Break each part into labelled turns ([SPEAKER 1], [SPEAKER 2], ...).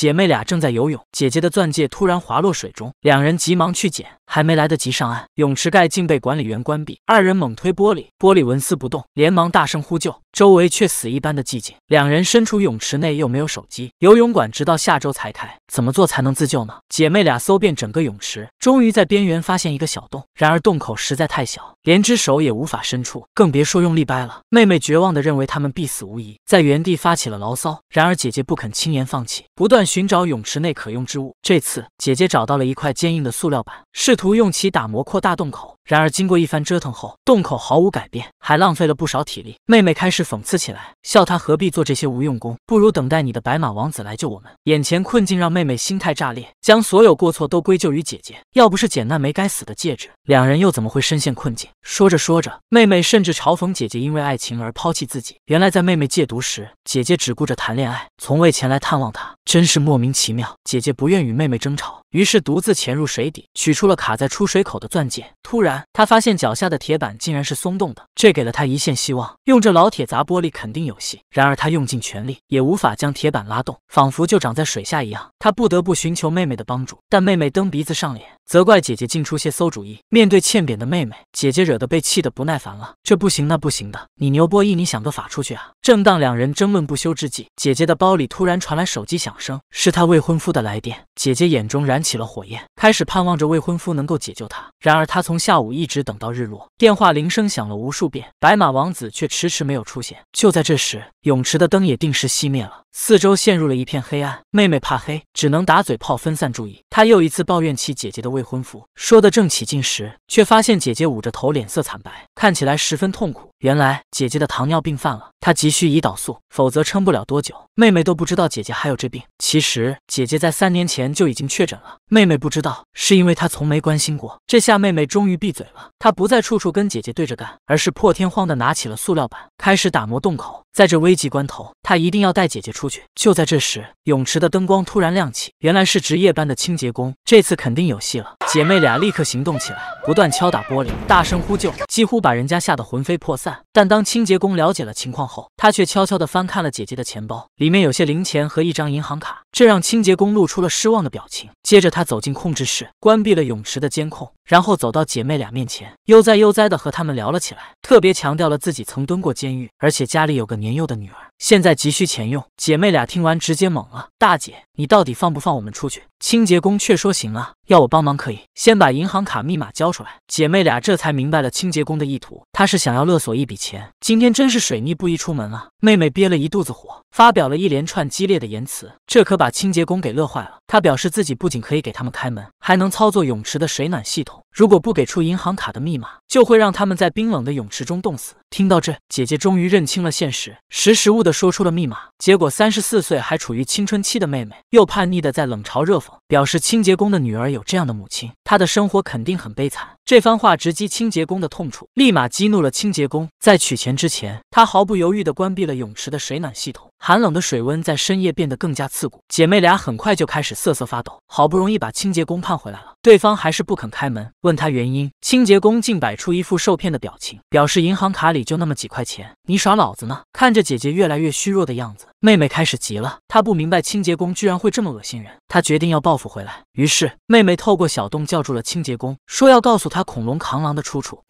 [SPEAKER 1] 姐妹俩正在游泳，姐姐的钻戒突然滑落水中，两人急忙去捡，还没来得及上岸，泳池盖竟被管理员关闭。二人猛推玻璃，玻璃纹丝不动，连忙大声呼救，周围却死一般的寂静。两人身处泳池内，又没有手机，游泳馆直到下周才开，怎么做才能自救呢？姐妹俩搜遍整个泳池，终于在边缘发现一个小洞，然而洞口实在太小，连只手也无法伸出，更别说用力掰了。妹妹绝望地认为他们必死无疑，在原地发起了牢骚。然而姐姐不肯轻言放弃，不断。寻找泳池内可用之物。这次姐姐找到了一块坚硬的塑料板，试图用其打磨扩大洞口。然而经过一番折腾后，洞口毫无改变，还浪费了不少体力。妹妹开始讽刺起来，笑她何必做这些无用功，不如等待你的白马王子来救我们。眼前困境让妹妹心态炸裂，将所有过错都归咎于姐姐。要不是捡那枚该死的戒指，两人又怎么会深陷困境？说着说着，妹妹甚至嘲讽姐姐因为爱情而抛弃自己。原来在妹妹戒毒时，姐姐只顾着谈恋爱，从未前来探望她，真是。莫名其妙，姐姐不愿与妹妹争吵，于是独自潜入水底，取出了卡在出水口的钻戒。突然，她发现脚下的铁板竟然是松动的，这给了她一线希望。用这老铁砸玻璃肯定有戏，然而她用尽全力也无法将铁板拉动，仿佛就长在水下一样。她不得不寻求妹妹的帮助，但妹妹蹬鼻子上脸。责怪姐姐竟出些馊主意，面对欠扁的妹妹，姐姐惹得被气得不耐烦了。这不行，那不行的，你牛波一，你想个法出去啊！正当两人争论不休之际，姐姐的包里突然传来手机响声，是她未婚夫的来电。姐姐眼中燃起了火焰。开始盼望着未婚夫能够解救她，然而她从下午一直等到日落，电话铃声响了无数遍，白马王子却迟迟没有出现。就在这时，泳池的灯也定时熄灭了，四周陷入了一片黑暗。妹妹怕黑，只能打嘴炮分散注意。她又一次抱怨起姐姐的未婚夫，说的正起劲时，却发现姐姐捂着头，脸色惨白，看起来十分痛苦。原来姐姐的糖尿病犯了，她急需胰岛素，否则撑不了多久。妹妹都不知道姐姐还有这病，其实姐姐在三年前就已经确诊了，妹妹不知道。是因为他从没关心过。这下妹妹终于闭嘴了，她不再处处跟姐姐对着干，而是破天荒的拿起了塑料板，开始打磨洞口。在这危急关头，她一定要带姐姐出去。就在这时，泳池的灯光突然亮起，原来是值夜班的清洁工。这次肯定有戏了。姐妹俩立刻行动起来，不断敲打玻璃，大声呼救，几乎把人家吓得魂飞魄散。但当清洁工了解了情况后，他却悄悄地翻看了姐姐的钱包，里面有些零钱和一张银行卡，这让清洁工露出了失望的表情。接着，他走进控制。只是关闭了泳池的监控，然后走到姐妹俩面前，悠哉悠哉地和她们聊了起来，特别强调了自己曾蹲过监狱，而且家里有个年幼的女儿。现在急需钱用，姐妹俩听完直接懵了。大姐，你到底放不放我们出去？清洁工却说行啊，要我帮忙可以，先把银行卡密码交出来。姐妹俩这才明白了清洁工的意图，他是想要勒索一笔钱。今天真是水逆不宜出门啊！妹妹憋了一肚子火，发表了一连串激烈的言辞，这可把清洁工给乐坏了。他表示自己不仅可以给他们开门，还能操作泳池的水暖系统。如果不给出银行卡的密码，就会让他们在冰冷的泳池中冻死。听到这，姐姐终于认清了现实，识时务的。说出了密码，结果三十四岁还处于青春期的妹妹，又叛逆的在冷嘲热讽。表示清洁工的女儿有这样的母亲，她的生活肯定很悲惨。这番话直击清洁工的痛处，立马激怒了清洁工。在取钱之前，他毫不犹豫的关闭了泳池的水暖系统，寒冷的水温在深夜变得更加刺骨。姐妹俩很快就开始瑟瑟发抖。好不容易把清洁工盼回来了，对方还是不肯开门，问他原因，清洁工竟摆出一副受骗的表情，表示银行卡里就那么几块钱，你耍老子呢？看着姐姐越来越虚弱的样子。妹妹开始急了，她不明白清洁工居然会这么恶心人，她决定要报复回来。于是妹妹透过小洞叫住了清洁工，说要告诉他恐龙扛狼的出处。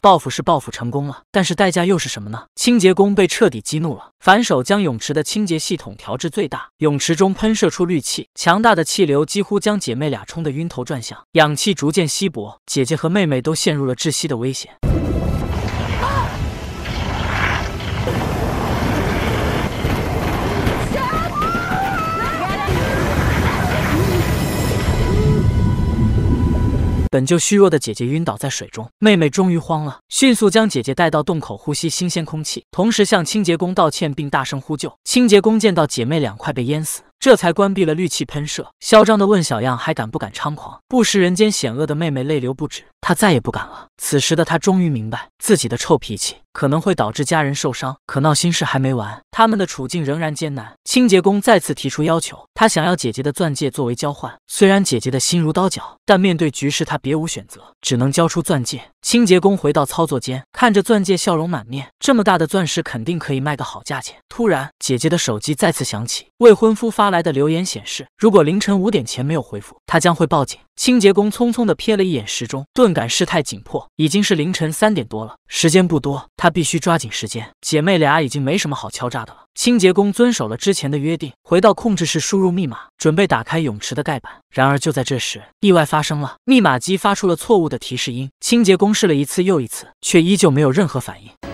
[SPEAKER 1] 报复是报复成功了，但是代价又是什么呢？清洁工被彻底激怒了，反手将泳池的清洁系统调至最大，泳池中喷射出氯气，强大的气流几乎将姐妹俩冲得晕头转向，氧气逐渐稀薄，姐姐和妹妹都陷入了窒息的危险。本就虚弱的姐姐晕倒在水中，妹妹终于慌了，迅速将姐姐带到洞口呼吸新鲜空气，同时向清洁工道歉并大声呼救。清洁工见到姐妹两快被淹死。这才关闭了氯气喷射，嚣张的问小样还敢不敢猖狂？不食人间险恶的妹妹泪流不止，她再也不敢了。此时的她终于明白，自己的臭脾气可能会导致家人受伤。可闹心事还没完，他们的处境仍然艰难。清洁工再次提出要求，他想要姐姐的钻戒作为交换。虽然姐姐的心如刀绞，但面对局势，她别无选择，只能交出钻戒。清洁工回到操作间，看着钻戒，笑容满面。这么大的钻石肯定可以卖个好价钱。突然，姐姐的手机再次响起，未婚夫发。发来的留言显示，如果凌晨五点前没有回复，他将会报警。清洁工匆匆地瞥了一眼时钟，顿感事态紧迫，已经是凌晨三点多了，时间不多，他必须抓紧时间。姐妹俩已经没什么好敲诈的了。清洁工遵守了之前的约定，回到控制室输入密码，准备打开泳池的盖板。然而就在这时，意外发生了，密码机发出了错误的提示音。清洁工试了一次又一次，却依旧没有任何反应。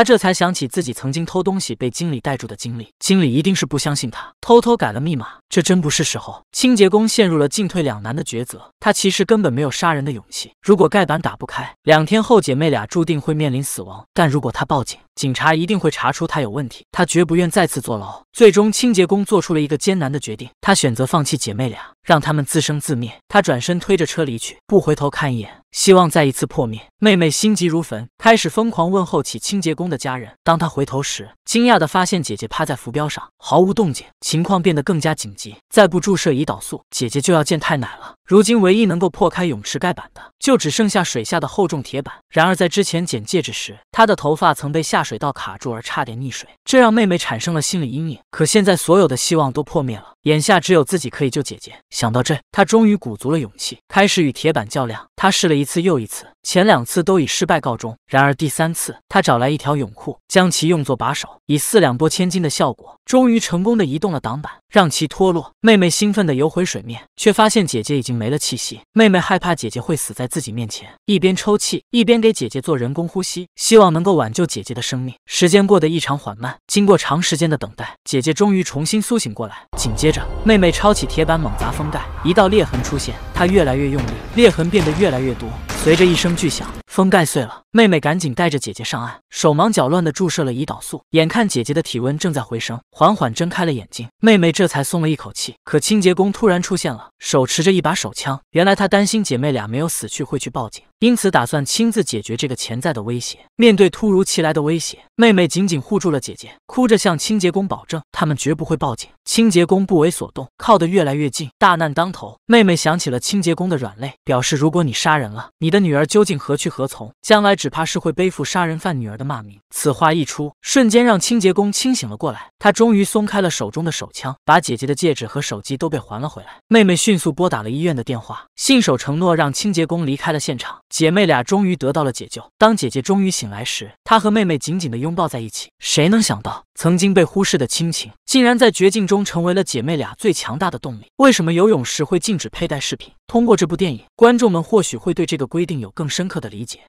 [SPEAKER 1] 他这才想起自己曾经偷东西被经理逮住的经历，经理一定是不相信他，偷偷改了密码，这真不是时候。清洁工陷入了进退两难的抉择，他其实根本没有杀人的勇气。如果盖板打不开，两天后姐妹俩注定会面临死亡；但如果他报警，警察一定会查出他有问题，他绝不愿再次坐牢。最终，清洁工做出了一个艰难的决定，他选择放弃姐妹俩，让他们自生自灭。他转身推着车离去，不回头看一眼。希望再一次破灭，妹妹心急如焚，开始疯狂问候起清洁工的家人。当她回头时，惊讶地发现姐姐趴在浮标上，毫无动静。情况变得更加紧急，再不注射胰岛素，姐姐就要见太奶了。如今，唯一能够破开泳池盖板的，就只剩下水下的厚重铁板。然而，在之前捡戒指时，她的头发曾被下水道卡住而差点溺水，这让妹妹产生了心理阴影。可现在所有的希望都破灭了，眼下只有自己可以救姐姐。想到这，她终于鼓足了勇气，开始与铁板较量。她试了一次又一次。前两次都以失败告终，然而第三次，他找来一条泳裤，将其用作把手，以四两拨千斤的效果，终于成功的移动了挡板，让其脱落。妹妹兴奋的游回水面，却发现姐姐已经没了气息。妹妹害怕姐姐会死在自己面前，一边抽泣，一边给姐姐做人工呼吸，希望能够挽救姐姐的生命。时间过得异常缓慢，经过长时间的等待，姐姐终于重新苏醒过来。紧接着，妹妹抄起铁板猛砸封盖，一道裂痕出现，她越来越用力，裂痕变得越来越多。随着一声巨响。风盖碎了，妹妹赶紧带着姐姐上岸，手忙脚乱地注射了胰岛素。眼看姐姐的体温正在回升，缓缓睁开了眼睛，妹妹这才松了一口气。可清洁工突然出现了，手持着一把手枪。原来他担心姐妹俩没有死去会去报警，因此打算亲自解决这个潜在的威胁。面对突如其来的威胁，妹妹紧紧护住了姐姐，哭着向清洁工保证他们绝不会报警。清洁工不为所动，靠得越来越近。大难当头，妹妹想起了清洁工的软肋，表示如果你杀人了，你的女儿究竟何去何？何从将来只怕是会背负杀人犯女儿的骂名。此话一出，瞬间让清洁工清醒了过来。他终于松开了手中的手枪，把姐姐的戒指和手机都被还了回来。妹妹迅速拨打了医院的电话，信守承诺让清洁工离开了现场。姐妹俩终于得到了解救。当姐姐终于醒来时，她和妹妹紧紧的拥抱在一起。谁能想到？曾经被忽视的亲情，竟然在绝境中成为了姐妹俩最强大的动力。为什么游泳时会禁止佩戴饰品？通过这部电影，观众们或许会对这个规定有更深刻的理解。